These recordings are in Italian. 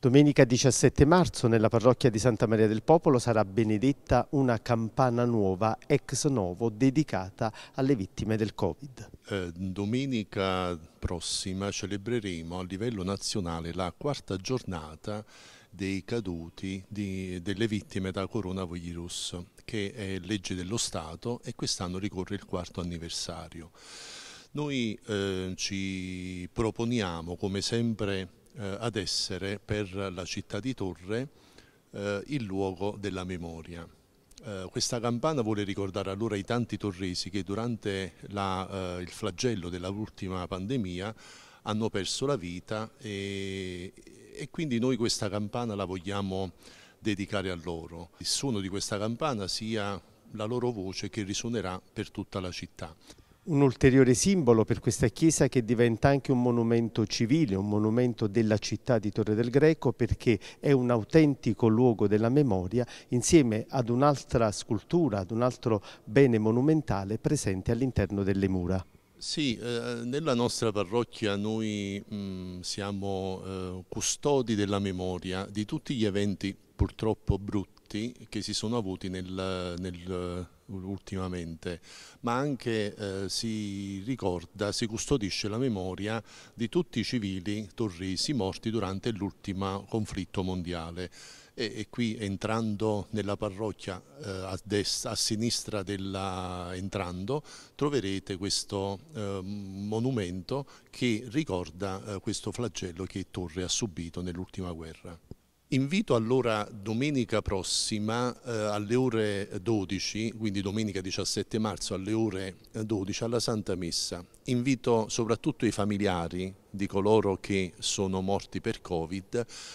Domenica 17 marzo nella parrocchia di Santa Maria del Popolo sarà benedetta una campana nuova ex novo dedicata alle vittime del Covid. Eh, domenica prossima celebreremo a livello nazionale la quarta giornata dei caduti di, delle vittime da coronavirus che è legge dello Stato e quest'anno ricorre il quarto anniversario. Noi eh, ci proponiamo come sempre eh, ad essere per la città di Torre eh, il luogo della memoria. Eh, questa campana vuole ricordare allora i tanti torresi che durante la, il flagello dell'ultima pandemia hanno perso la vita e, e quindi noi questa campana la vogliamo dedicare a loro. Il suono di questa campana sia la loro voce che risuonerà per tutta la città un ulteriore simbolo per questa chiesa che diventa anche un monumento civile, un monumento della città di Torre del Greco perché è un autentico luogo della memoria insieme ad un'altra scultura, ad un altro bene monumentale presente all'interno delle mura. Sì, eh, nella nostra parrocchia noi mh, mm, siamo eh, custodi della memoria di tutti gli eventi purtroppo brutti conflitti che si sono avuti nel, nel, eh, ultimamente, ma anche eh, si ricorda, si custodisce la memoria di tutti i civili torresi morti durante l'ultimo conflitto mondiale. E, e, qui entrando nella parrocchia eh, a, destra, a, sinistra della, entrando troverete questo eh, monumento che ricorda eh, questo flagello che Torre ha subito nell'ultima guerra. Invito allora domenica prossima eh, alle ore 12, quindi domenica 17 marzo alle ore 12 alla Santa Messa. Invito soprattutto i familiari di coloro che sono morti per Covid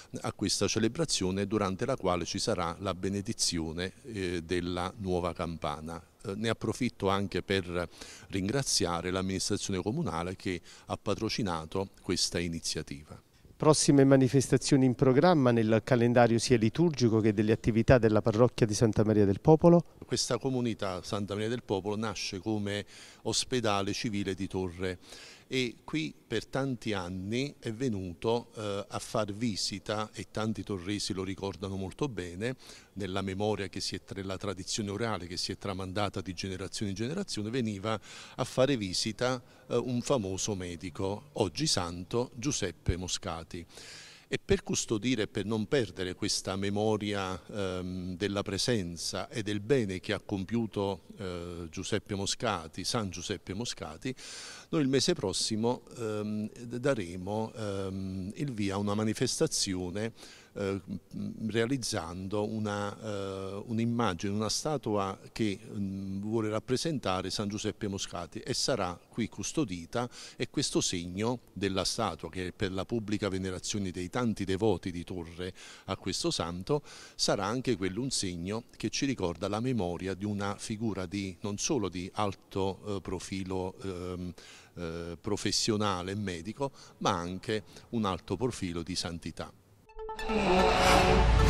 eh, a questa celebrazione durante la quale ci sarà la benedizione eh, della nuova campana eh, ne approfitto anche per ringraziare l'amministrazione comunale che ha patrocinato questa iniziativa. Prossime manifestazioni in programma nel calendario sia liturgico che delle attività della parrocchia di Santa Maria del Popolo? Questa comunità Santa Maria del Popolo nasce come ospedale civile di Torre e qui per tanti anni è venuto eh, a far visita e tanti torresi lo ricordano molto bene nella memoria che si è nella tradizione orale che si è tramandata di generazione in generazione veniva a fare visita eh, un famoso medico oggi santo Giuseppe Moscati e per custodire per non perdere questa memoria ehm, della presenza e del bene che ha compiuto eh, Giuseppe Moscati, San Giuseppe Moscati, noi il mese prossimo ehm, daremo ehm, il via a una manifestazione eh, realizzando eh, un'immagine, eh, un una statua che mh, mm, vuole rappresentare San Giuseppe Moscati e sarà qui custodita e questo segno della statua che per la pubblica venerazione dei tanti devoti di Torre a questo santo sarà anche quello un segno che ci ricorda la memoria di una figura di, non solo di alto eh, profilo ehm, eh, professionale e medico, ma anche un alto profilo di santità. Thank you.